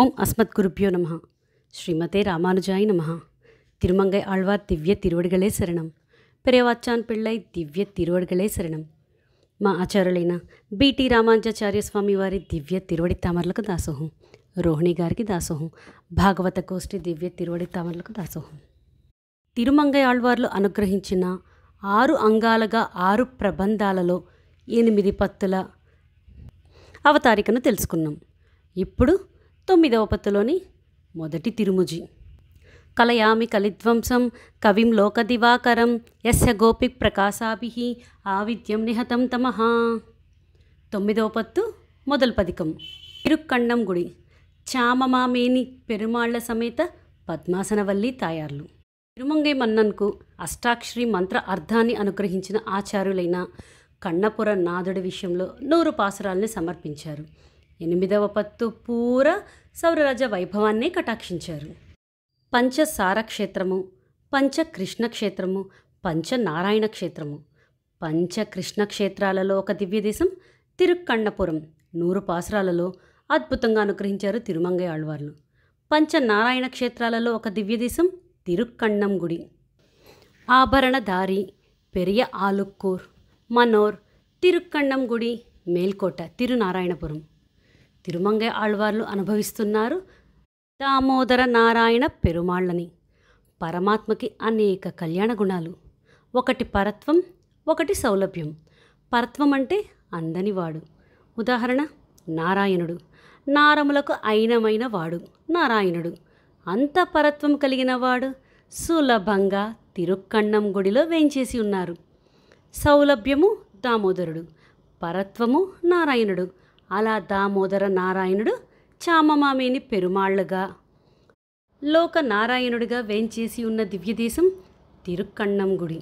ఓం అస్మత్ గురుభ్యో నమ శ్రీమతే రామానుజాయ నమ తిరుమంగై ఆళ్వార్ దివ్య తిరువడిగలే శరణం పెరేవాచాన్ పిళ్ళై దివ్య తిరువడిగలే శరణం మా ఆచార్యులైన బీటీ రామాంజాచార్య స్వామి వారి దివ్య తిరువడి తామర్లకు దాసోహం రోహిణి గారికి దాసోహం భాగవత కోష్టి దివ్య తిరువడి తామరలకు దాసోహం తిరుమంగై ఆళ్వార్లు అనుగ్రహించిన ఆరు అంగాలుగా ఆరు ప్రబంధాలలో ఎనిమిది పత్తుల అవతారికను తెలుసుకున్నాం ఇప్పుడు తొమ్మిదవ పత్తులోని మొదటి తిరుముజి కలయామి కలిధ్వంసం కవిం లోకదివాకరం ఎస్ గోపి ప్రకాశాభి ఆవిద్యం నిహతం తమహ తొమ్మిదవ పత్తు మొదలు పదికం తిరుక్కణం గుడి చామమామేని పెరుమాళ్ల సమేత పద్మాసనవల్లి తాయార్లు తిరుమంగై మన్నన్కు అష్టాక్షరి మంత్ర అర్థాన్ని అనుగ్రహించిన ఆచార్యులైన కన్నపుర నాదుడి విషయంలో నూరు పాసురాల్ని సమర్పించారు ఎనిమిదవ పత్తు పూర సౌరరాజ వైభవాన్నే కటాక్షించారు పంచసార క్షేత్రము పంచకృష్ణ క్షేత్రము పంచనారాయణ క్షేత్రము పంచకృష్ణ క్షేత్రాలలో ఒక దివ్యదేశం తిరుక్కన్నపురం నూరు పాసరాలలో అద్భుతంగా అనుగ్రహించారు తిరుమంగయ్య ఆళ్వార్లు పంచనారాయణ క్షేత్రాలలో ఒక దివ్యదేశం తిరుక్కన్నం గుడి ఆభరణధారి పెరియ ఆలుక్కూర్ మనోర్ తిరుక్కన్నం గుడి మేల్కోట తిరునారాయణపురం తిరుమంగై ఆళ్వార్లు అనుభవిస్తున్నారు దామోదర నారాయణ పెరుమాళ్ళని పరమాత్మకి అనేక కళ్యాణ గుణాలు ఒకటి పరత్వం ఒకటి సౌలభ్యం పరత్వం అంటే అందనివాడు ఉదాహరణ నారాయణుడు నారములకు అయినమైన వాడు నారాయణుడు అంత పరత్వం కలిగిన వాడు సులభంగా తిరుక్కన్నం గుడిలో వేయించేసి ఉన్నారు సౌలభ్యము దామోదరుడు పరత్వము నారాయణుడు అలా దామోదర నారాయణుడు చామమామేని పెరుమాళ్ళుగా లోక నారాయణుడిగా వేంచేసి ఉన్న దివ్యదేశం తిరుక్కన్నం గుడి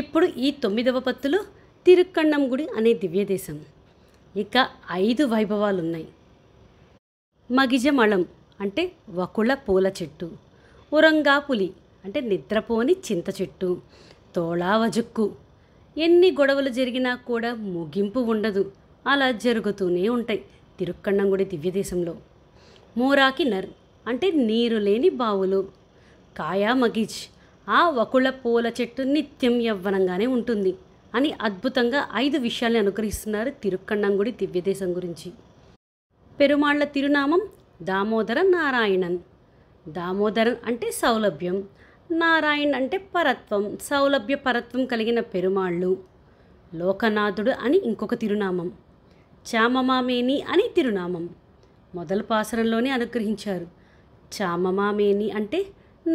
ఇప్పుడు ఈ తొమ్మిదవ పత్తులు తిరుక్కన్నం గుడి అనే దివ్యదేశం ఇక ఐదు వైభవాలు ఉన్నాయి మగిజమళం అంటే వకుళ పూల చెట్టు ఉరంగాపులి అంటే నిద్రపోని చింత చెట్టు తోళావజుక్కు ఎన్ని గొడవలు జరిగినా కూడా ముగింపు ఉండదు అలా జరుగుతూనే ఉంటాయి తిరుక్కన్నంగుడి దివ్యదేశంలో మూరాకి నర్ అంటే నీరు లేని బావులు కాయా మగిజ్ ఆ వకుళ పూల చెట్టు నిత్యం యవ్వనంగానే ఉంటుంది అని అద్భుతంగా ఐదు విషయాల్ని అనుగ్రహిస్తున్నారు తిరుక్కన్నంగుడి దివ్యదేశం గురించి పెరుమాళ్ల తిరునామం దామోదర నారాయణన్ దామోదరన్ అంటే సౌలభ్యం నారాయణ్ అంటే పరత్వం సౌలభ్య పరత్వం కలిగిన పెరుమాళ్ళు లోకనాథుడు అని ఇంకొక తిరునామం చామమామేని అని తిరునామం మొదలు పాసరంలోనే అనుగ్రహించారు చామమామేని అంటే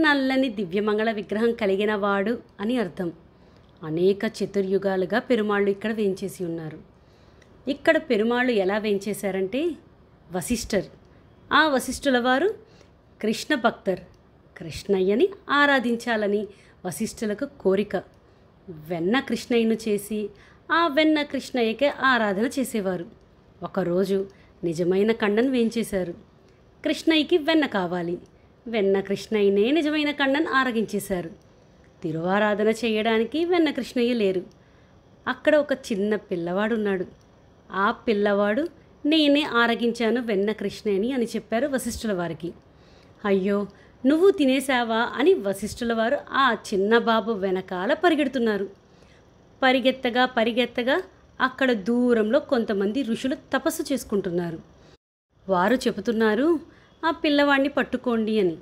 నల్లని దివ్యమంగళ విగ్రహం కలిగిన వాడు అని అర్థం అనేక చతుర్యుగాలుగా పెరుమాళ్ళు ఇక్కడ వేయించేసి ఉన్నారు ఇక్కడ పెరుమాళ్ళు ఎలా వేయించేశారంటే వశిష్ఠర్ ఆ వశిష్ఠుల వారు కృష్ణ భక్తర్ కృష్ణయ్యని ఆరాధించాలని వశిష్ఠులకు కోరిక వెన్న కృష్ణయ్యను చేసి ఆ వెన్న కృష్ణయ్యకే ఆరాధన చేసేవారు ఒకరోజు నిజమైన కండన్ వేయించేశారు కృష్ణయ్యకి వెన్న కావాలి వెన్న కృష్ణయ్యనే నిజమైన కండన్ ఆరగించేశారు తిరువారాధన చేయడానికి వెన్న కృష్ణయ్య లేరు అక్కడ ఒక చిన్న పిల్లవాడున్నాడు ఆ పిల్లవాడు నేనే ఆరగించాను వెన్న కృష్ణయ్యని అని చెప్పారు వశిష్ఠుల వారికి అయ్యో నువ్వు తినేశావా అని వశిష్ఠుల వారు ఆ చిన్న బాబు వెనకాల పరిగెడుతున్నారు పరిగెత్తగా పరిగెత్తగా అక్కడ దూరంలో కొంతమంది ఋషులు తపస్సు చేసుకుంటున్నారు వారు చెబుతున్నారు ఆ పిల్లవాడిని పట్టుకోండి అని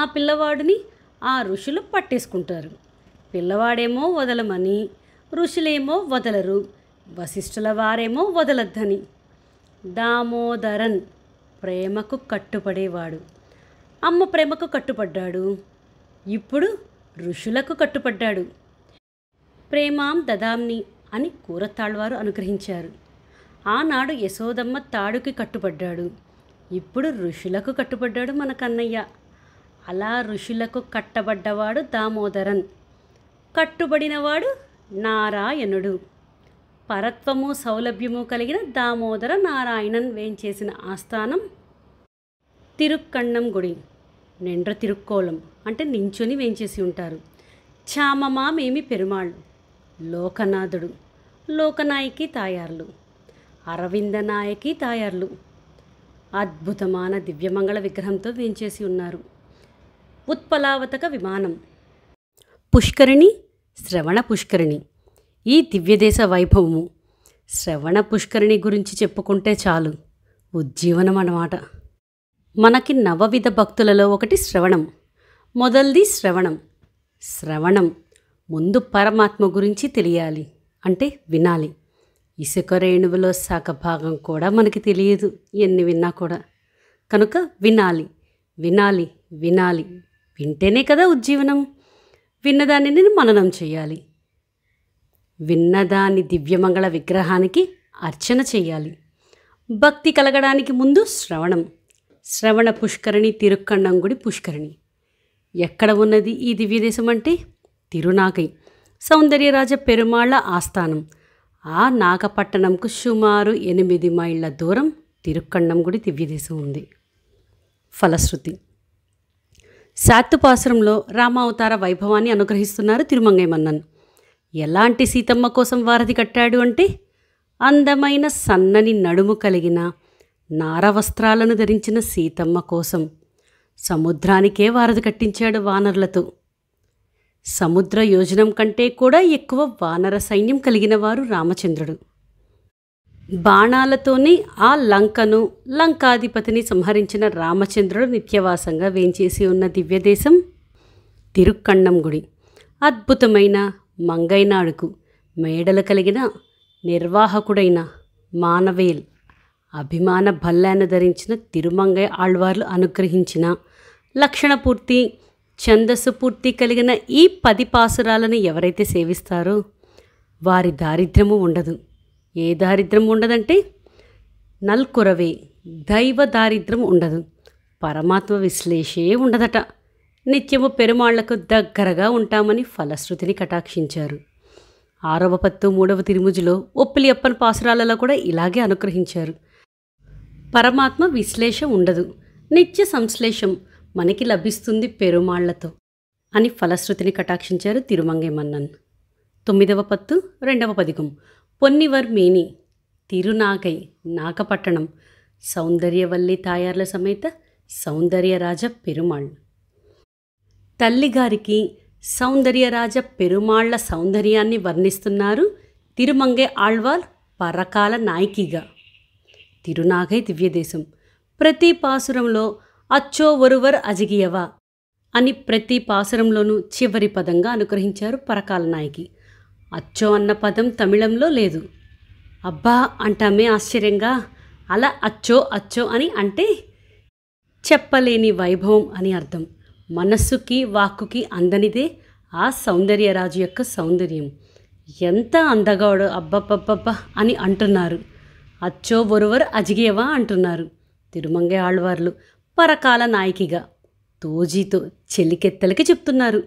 ఆ పిల్లవాడిని ఆ ఋషులు పట్టేసుకుంటారు పిల్లవాడేమో వదలమని ఋషులేమో వదలరు వశిష్ఠుల వారేమో వదలద్దని దామోదరన్ ప్రేమకు కట్టుపడేవాడు అమ్మ ప్రేమకు కట్టుపడ్డాడు ఇప్పుడు ఋషులకు కట్టుపడ్డాడు ప్రేమాం దదాంని అని కూరతాళ్వారు అనుగ్రహించారు ఆనాడు యశోదమ్మ తాడుకి కట్టుబడ్డాడు ఇప్పుడు ఋషులకు కట్టుబడ్డాడు మన కన్నయ్య అలా ఋషులకు కట్టబడ్డవాడు దామోదరన్ కట్టుబడినవాడు నారాయణుడు పరత్వము సౌలభ్యము కలిగిన దామోదర నారాయణన్ వేయించేసిన ఆస్థానం తిరుక్కన్నం గుడి నిండ్ర తిరుక్కోళం అంటే నించుని వేయించేసి ఉంటారు మేమి పెరుమాళ్ళు లోకనాథుడు లోకనాయకి తాయార్లు అరవిందనాయకి తాయార్లు అద్భుతమైన దివ్యమంగళ విగ్రహంతో వేంచేసి ఉన్నారు ఉత్పలావతక విమానం పుష్కరిణి శ్రవణ పుష్కరిణి ఈ దివ్యదేశ వైభవము శ్రవణ పుష్కరిణి గురించి చెప్పుకుంటే చాలు ఉజ్జీవనం అన్నమాట మనకి నవవిధ భక్తులలో ఒకటి శ్రవణం మొదల్ది శ్రవణం శ్రవణం ముందు పరమాత్మ గురించి తెలియాలి అంటే వినాలి ఇసుక రేణువులో భాగం కూడా మనకి తెలియదు ఎన్ని విన్నా కూడా కనుక వినాలి వినాలి వినాలి వింటేనే కదా ఉజ్జీవనం విన్నదానిని మననం చేయాలి విన్నదాని దివ్యమంగళ విగ్రహానికి అర్చన చేయాలి భక్తి కలగడానికి ముందు శ్రవణం శ్రవణ పుష్కరిణి తిరుక్కండం గుడి పుష్కరిణి ఎక్కడ ఉన్నది ఈ దివ్యదేశం అంటే తిరునాగై సౌందర్యరాజ పెరుమాళ్ల ఆస్థానం ఆ నాగపట్టణంకు సుమారు ఎనిమిది మైళ్ళ దూరం గుడి దివ్యదేశం ఉంది ఫలశ్రుతి శాత్తుపాసురంలో రామావతార వైభవాన్ని అనుగ్రహిస్తున్నారు మన్నన్ ఎలాంటి సీతమ్మ కోసం వారధి కట్టాడు అంటే అందమైన సన్నని నడుము కలిగిన నారవస్త్రాలను ధరించిన సీతమ్మ కోసం సముద్రానికే వారధి కట్టించాడు వానరులతో సముద్ర యోజనం కంటే కూడా ఎక్కువ వానర సైన్యం కలిగినవారు రామచంద్రుడు బాణాలతోనే ఆ లంకను లంకాధిపతిని సంహరించిన రామచంద్రుడు నిత్యవాసంగా వేంచేసి ఉన్న దివ్యదేశం తిరుక్కన్నం గుడి అద్భుతమైన మంగైనాడుకు మేడలు కలిగిన నిర్వాహకుడైన మానవేల్ అభిమాన భల్లాను ధరించిన తిరుమంగై ఆళ్వార్లు అనుగ్రహించిన లక్షణపూర్తి ఛందస్సు పూర్తి కలిగిన ఈ పది పాసురాలను ఎవరైతే సేవిస్తారో వారి దారిద్ర్యము ఉండదు ఏ దారిద్ర్యం ఉండదంటే నల్కొరవే దైవ దారిద్ర్యం ఉండదు పరమాత్మ విశ్లేషే ఉండదట నిత్యము పెరుమాళ్లకు దగ్గరగా ఉంటామని ఫలశ్రుతిని కటాక్షించారు ఆరవ పత్తు మూడవ తిరుముజులో ఒప్పిలి అప్పని పాసురాలలో కూడా ఇలాగే అనుగ్రహించారు పరమాత్మ విశ్లేష ఉండదు నిత్య సంశ్లేషం మనకి లభిస్తుంది పెరుమాళ్లతో అని ఫలశ్రుతిని కటాక్షించారు తిరుమంగేమన్నన్ తొమ్మిదవ పత్తు రెండవ పదిగం పొన్నివర్ మేని తిరునాగై నాగపట్టణం సౌందర్యవల్లి తాయార్ల సమేత సౌందర్యరాజ పెరుమాళ్ తల్లిగారికి సౌందర్యరాజ పెరుమాళ్ల సౌందర్యాన్ని వర్ణిస్తున్నారు తిరుమంగే ఆళ్వార్ పరకాల నాయకిగా తిరునాగై దివ్యదేశం ప్రతి పాసురంలో అచ్చో ఒరువర్ అజగియవా అని ప్రతి పాసురంలోనూ చివరి పదంగా అనుగ్రహించారు పరకాల నాయకి అచ్చో అన్న పదం తమిళంలో లేదు అబ్బా అంటామే ఆశ్చర్యంగా అలా అచ్చో అచ్చో అని అంటే చెప్పలేని వైభవం అని అర్థం మనస్సుకి వాక్కుకి అందనిదే ఆ సౌందర్యరాజు యొక్క సౌందర్యం ఎంత అందగాడు అబ్బబ్బబ్బబ్బ అని అంటున్నారు అచ్చో ఒరువర్ అజిగేవా అంటున్నారు తిరుమంగే ఆళ్వార్లు పరకాల నాయకిగా తోజీతో చెలికెత్తలకి చెప్తున్నారు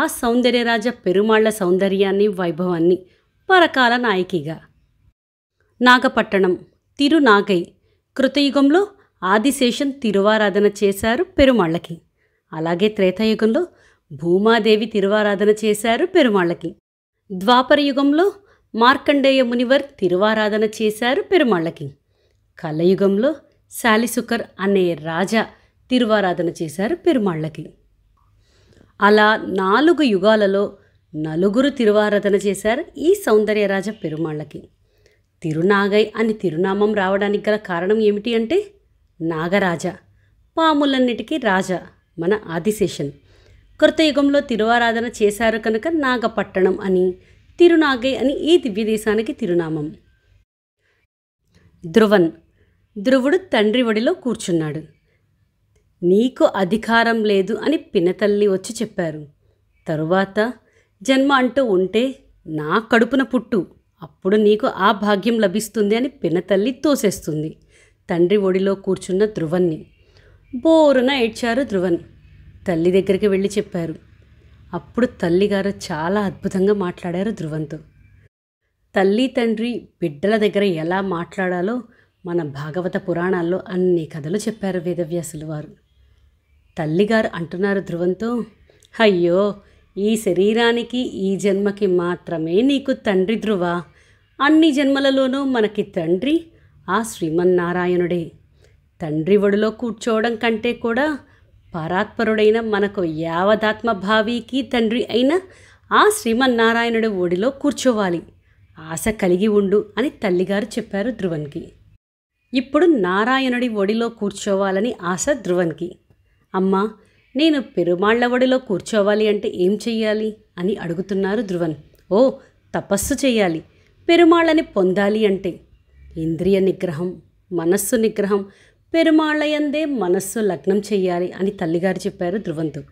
ఆ సౌందర్యరాజ పెరుమాళ్ల సౌందర్యాన్ని వైభవాన్ని పరకాల నాయకిగా నాగపట్టణం తిరునాగై కృతయుగంలో ఆదిశేషం తిరువారాధన చేశారు పెరుమాళ్ళకి అలాగే త్రేతాయుగంలో భూమాదేవి తిరువారాధన చేశారు పెరుమాళ్ళకి ద్వాపరయుగంలో మార్కండేయ మునివర్ తిరువారాధన చేశారు పెరుమాళ్ళకి కలయుగంలో శాలిసుకర్ అనే రాజా తిరువారాధన చేశారు పెరుమాళ్ళకి అలా నాలుగు యుగాలలో నలుగురు తిరువారాధన చేశారు ఈ సౌందర్యరాజ పెరుమాళ్ళకి తిరునాగై అని తిరునామం రావడానికి గల కారణం ఏమిటి అంటే నాగరాజ పాములన్నిటికీ రాజా మన ఆదిశేషన్ కృత యుగంలో తిరువారాధన చేశారు కనుక నాగపట్టణం అని తిరునాగై అని ఈ దివ్యదేశానికి తిరునామం ధ్రువన్ ధ్రువుడు తండ్రి ఒడిలో కూర్చున్నాడు నీకు అధికారం లేదు అని పినతల్లి వచ్చి చెప్పారు తరువాత జన్మ అంటూ ఉంటే నా కడుపున పుట్టు అప్పుడు నీకు ఆ భాగ్యం లభిస్తుంది అని పినతల్లి తోసేస్తుంది తండ్రి ఒడిలో కూర్చున్న ధ్రువన్ని బోరున ఏడ్చారు ధ్రువన్ తల్లి దగ్గరికి వెళ్ళి చెప్పారు అప్పుడు తల్లిగారు చాలా అద్భుతంగా మాట్లాడారు ధ్రువంతో తల్లి తండ్రి బిడ్డల దగ్గర ఎలా మాట్లాడాలో మన భాగవత పురాణాల్లో అన్ని కథలు చెప్పారు వేదవ్యాసులు వారు తల్లిగారు అంటున్నారు ధ్రువంతో అయ్యో ఈ శరీరానికి ఈ జన్మకి మాత్రమే నీకు తండ్రి ధ్రువ అన్ని జన్మలలోనూ మనకి తండ్రి ఆ శ్రీమన్నారాయణుడే తండ్రి ఒడిలో కూర్చోవడం కంటే కూడా పరాత్పరుడైన మనకు యావదాత్మ భావికి తండ్రి అయిన ఆ శ్రీమన్నారాయణుడి ఒడిలో కూర్చోవాలి ఆశ కలిగి ఉండు అని తల్లిగారు చెప్పారు ధ్రువన్కి ఇప్పుడు నారాయణుడి ఒడిలో కూర్చోవాలని ఆశ ధ్రువన్కి అమ్మా నేను పెరుమాళ్ల ఒడిలో కూర్చోవాలి అంటే ఏం చెయ్యాలి అని అడుగుతున్నారు ధ్రువన్ ఓ తపస్సు చేయాలి పెరుమాళ్ళని పొందాలి అంటే ఇంద్రియ నిగ్రహం మనస్సు నిగ్రహం పెరుమాళ్ళయందే మనస్సు లగ్నం చేయాలి అని తల్లిగారు చెప్పారు ధ్రువంతో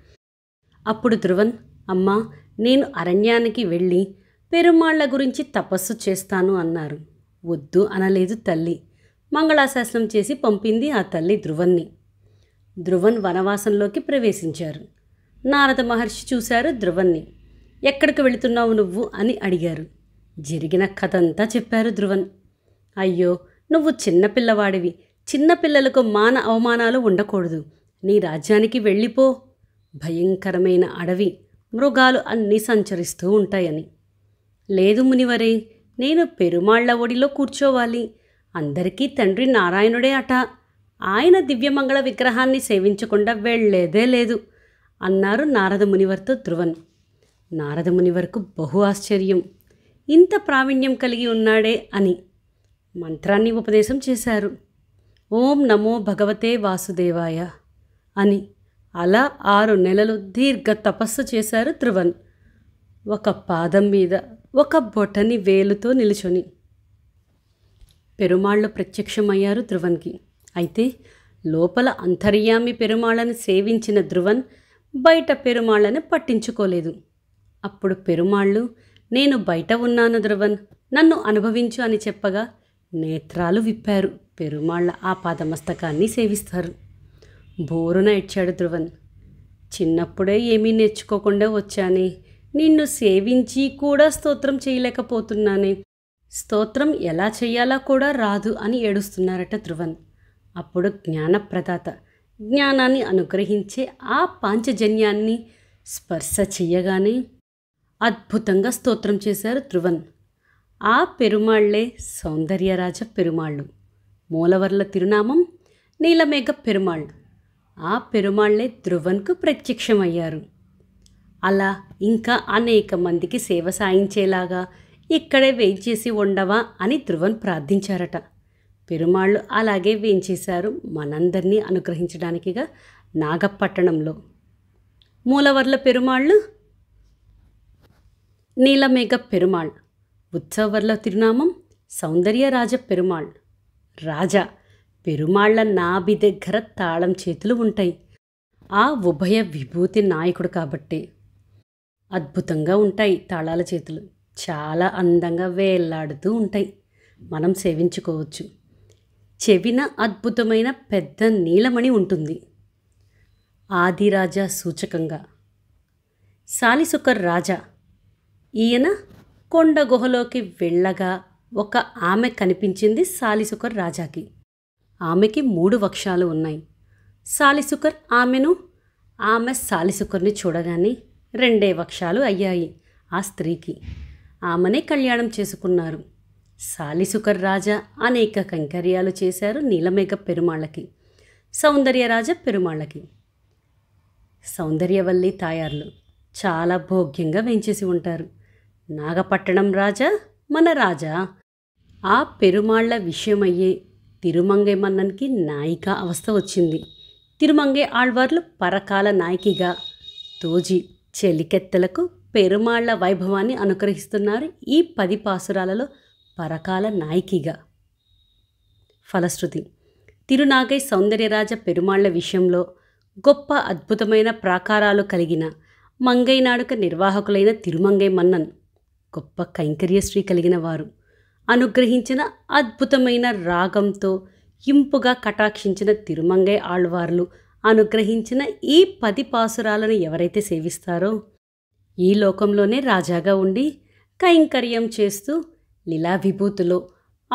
అప్పుడు ధ్రువన్ అమ్మా నేను అరణ్యానికి వెళ్ళి పెరుమాళ్ల గురించి తపస్సు చేస్తాను అన్నారు వద్దు అనలేదు తల్లి మంగళాశాసనం చేసి పంపింది ఆ తల్లి ధ్రువన్ని ధ్రువన్ వనవాసంలోకి ప్రవేశించారు నారద మహర్షి చూశారు ధ్రువన్ని ఎక్కడికి వెళుతున్నావు నువ్వు అని అడిగారు జరిగిన కథంతా చెప్పారు ధ్రువన్ అయ్యో నువ్వు చిన్నపిల్లవాడివి చిన్నపిల్లలకు మాన అవమానాలు ఉండకూడదు నీ రాజ్యానికి వెళ్ళిపో భయంకరమైన అడవి మృగాలు అన్నీ సంచరిస్తూ ఉంటాయని లేదు మునివరే నేను పెరుమాళ్ల ఒడిలో కూర్చోవాలి అందరికీ తండ్రి నారాయణుడే అట ఆయన దివ్యమంగళ విగ్రహాన్ని సేవించకుండా వెళ్లేదే లేదు అన్నారు నారద మునివర్తో ధ్రువన్ నారద మునివర్కు బహు ఆశ్చర్యం ఇంత ప్రావీణ్యం కలిగి ఉన్నాడే అని మంత్రాన్ని ఉపదేశం చేశారు ఓం నమో భగవతే వాసుదేవాయ అని అలా ఆరు నెలలు దీర్ఘ తపస్సు చేశారు ధ్రువన్ ఒక పాదం మీద ఒక బొటని వేలుతో నిలుచొని పెరుమాళ్ళు ప్రత్యక్షమయ్యారు ధ్రువన్కి అయితే లోపల అంతర్యామి పెరుమాళ్ళని సేవించిన ధ్రువన్ బయట పెరుమాళ్ళని పట్టించుకోలేదు అప్పుడు పెరుమాళ్ళు నేను బయట ఉన్నాను ధ్రువన్ నన్ను అనుభవించు అని చెప్పగా నేత్రాలు విప్పారు పెరుమాళ్ళ ఆ పాదమస్తకాన్ని సేవిస్తారు బోరున ఇచ్చాడు ధ్రువన్ చిన్నప్పుడే ఏమీ నేర్చుకోకుండా వచ్చానే నిన్ను సేవించి కూడా స్తోత్రం చేయలేకపోతున్నానే స్తోత్రం ఎలా చేయాలా కూడా రాదు అని ఏడుస్తున్నారట ధ్రువన్ అప్పుడు జ్ఞానప్రదాత జ్ఞానాన్ని అనుగ్రహించే ఆ పాంచజన్యాన్ని స్పర్శ చెయ్యగానే అద్భుతంగా స్తోత్రం చేశారు ధ్రువన్ ఆ పెరుమాళ్లే సౌందర్యరాజ పెరుమాళ్ళు మూలవర్ల తిరునామం నీలమేఘ పెరుమాళ్ళు ఆ పెరుమాళ్లే ధ్రువన్కు ప్రత్యక్షమయ్యారు అలా ఇంకా అనేక మందికి సేవ సాయించేలాగా ఇక్కడే వేయించేసి ఉండవా అని ధ్రువన్ ప్రార్థించారట పెరుమాళ్ళు అలాగే వేయించేశారు మనందరినీ అనుగ్రహించడానికిగా నాగపట్టణంలో మూలవర్ల పెరుమాళ్ళు నీలమేఘ పెరుమాళ్ ఉత్సవర్ల తిరునామం సౌందర్యరాజ పెరుమాళ్ రాజా పెరుమాళ్ల నాభి దగ్గర తాళం చేతులు ఉంటాయి ఆ ఉభయ విభూతి నాయకుడు కాబట్టి అద్భుతంగా ఉంటాయి తాళాల చేతులు చాలా అందంగా వేలాడుతూ ఉంటాయి మనం సేవించుకోవచ్చు చెవిన అద్భుతమైన పెద్ద నీలమణి ఉంటుంది ఆదిరాజా సూచకంగా సాలిసుకర్ రాజా ఈయన కొండ గుహలోకి వెళ్ళగా ఒక ఆమె కనిపించింది సాలిసుకర్ రాజాకి ఆమెకి మూడు వక్షాలు ఉన్నాయి సాలిసుకర్ ఆమెను ఆమె సాలిసుకర్ని చూడగానే రెండే వక్షాలు అయ్యాయి ఆ స్త్రీకి ఆమెనే కళ్యాణం చేసుకున్నారు సాలిసుకర్ రాజా అనేక కంకర్యాలు చేశారు నీలమేఘ పెరుమాళ్ళకి సౌందర్యరాజ పెరుమాళ్ళకి సౌందర్యవల్లి తాయార్లు చాలా భోగ్యంగా వెంచేసి ఉంటారు నాగపట్టణం రాజా మన రాజా ఆ పెరుమాళ్ళ విషయమయ్యే తిరుమంగై మన్నన్కి నాయిక అవస్థ వచ్చింది తిరుమంగై ఆళ్వార్లు పరకాల నాయకిగా తోజి చెలికెత్తలకు పెరుమాళ్ల వైభవాన్ని అనుగ్రహిస్తున్నారు ఈ పది పాసురాలలో పరకాల నాయకిగా ఫలశ్రుతి తిరునాగై సౌందర్యరాజ పెరుమాళ్ల విషయంలో గొప్ప అద్భుతమైన ప్రాకారాలు కలిగిన మంగై నాడుక నిర్వాహకులైన తిరుమంగై మన్నన్ గొప్ప కైంకర్యశ్రీ కలిగిన వారు అనుగ్రహించిన అద్భుతమైన రాగంతో ఇంపుగా కటాక్షించిన తిరుమంగై ఆళ్వార్లు అనుగ్రహించిన ఈ పది పాసురాలను ఎవరైతే సేవిస్తారో ఈ లోకంలోనే రాజాగా ఉండి కైంకర్యం చేస్తూ లీలా విభూతులో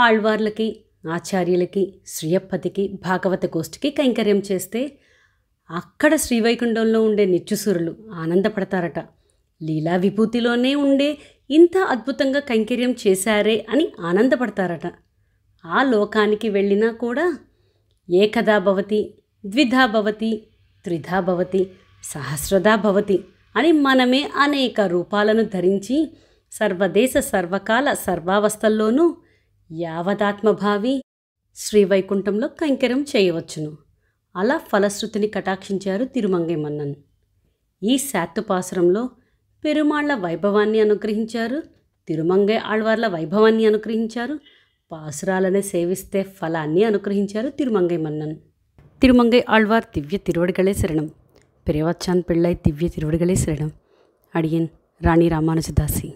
ఆళ్వార్లకి ఆచార్యులకి శ్రీయప్పతికి భాగవత గోష్ఠికి కైంకర్యం చేస్తే అక్కడ శ్రీవైకుంఠంలో ఉండే నిత్యసురులు ఆనందపడతారట లీలా విభూతిలోనే ఉండే ఇంత అద్భుతంగా కైంకర్యం చేశారే అని ఆనందపడతారట ఆ లోకానికి వెళ్ళినా కూడా ఏకదా భవతి ద్విధా భవతి త్రిధా భవతి సహస్రదా భవతి అని మనమే అనేక రూపాలను ధరించి సర్వదేశ సర్వకాల సర్వావస్థల్లోనూ యావదాత్మభావి శ్రీవైకుంఠంలో కైంకర్యం చేయవచ్చును అలా ఫలశ్రుతిని కటాక్షించారు తిరుమంగేమన్నన్ ఈ శాత్తుపాసురంలో పెరుమాళ్ల వైభవాన్ని అనుగ్రహించారు తిరుమంగై ఆళ్వార్ల వైభవాన్ని అనుగ్రహించారు పాసురాలనే సేవిస్తే ఫలాన్ని అనుగ్రహించారు తిరుమంగై మన్నన్ తిరుమంగై ఆళ్వార్ దివ్య తిరువడిగళే శరణం பெரியவாச்சான் பிள்ளை திவ்ய திருவடிகளே சிறிடம் அடியன் ராணி ராமானுஜதாசி